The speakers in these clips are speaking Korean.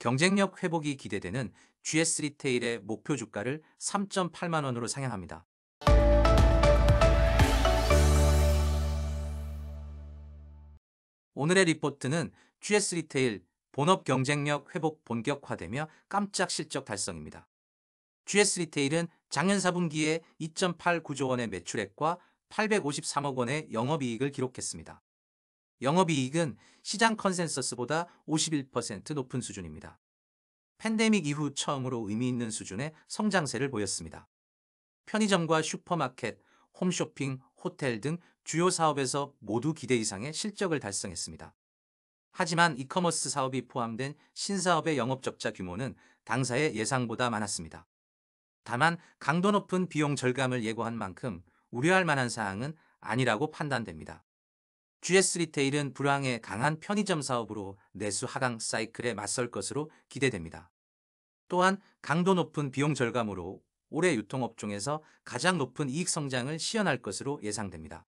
경쟁력 회복이 기대되는 GS 리테일의 목표 주가를 3.8만 원으로 상향합니다. 오늘의 리포트는 GS 리테일 본업 경쟁력 회복 본격화되며 깜짝 실적 달성입니다. GS 리테일은 작년 4분기에 2.89조 원의 매출액과 853억 원의 영업이익을 기록했습니다. 영업이익은 시장 컨센서스보다 51% 높은 수준입니다. 팬데믹 이후 처음으로 의미 있는 수준의 성장세를 보였습니다. 편의점과 슈퍼마켓, 홈쇼핑, 호텔 등 주요 사업에서 모두 기대 이상의 실적을 달성했습니다. 하지만 이커머스 사업이 포함된 신사업의 영업적자 규모는 당사의 예상보다 많았습니다. 다만 강도 높은 비용 절감을 예고한 만큼 우려할 만한 사항은 아니라고 판단됩니다. GS 리테일은 불황의 강한 편의점 사업으로 내수 하강 사이클에 맞설 것으로 기대됩니다. 또한 강도 높은 비용 절감으로 올해 유통업종에서 가장 높은 이익 성장을 시현할 것으로 예상됩니다.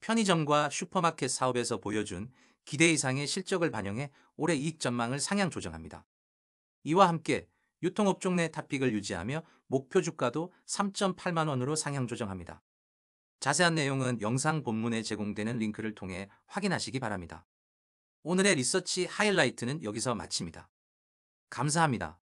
편의점과 슈퍼마켓 사업에서 보여준 기대 이상의 실적을 반영해 올해 이익 전망을 상향 조정합니다. 이와 함께 유통업종 내 탑픽을 유지하며 목표 주가도 3.8만원으로 상향 조정합니다. 자세한 내용은 영상 본문에 제공되는 링크를 통해 확인하시기 바랍니다. 오늘의 리서치 하이라이트는 여기서 마칩니다. 감사합니다.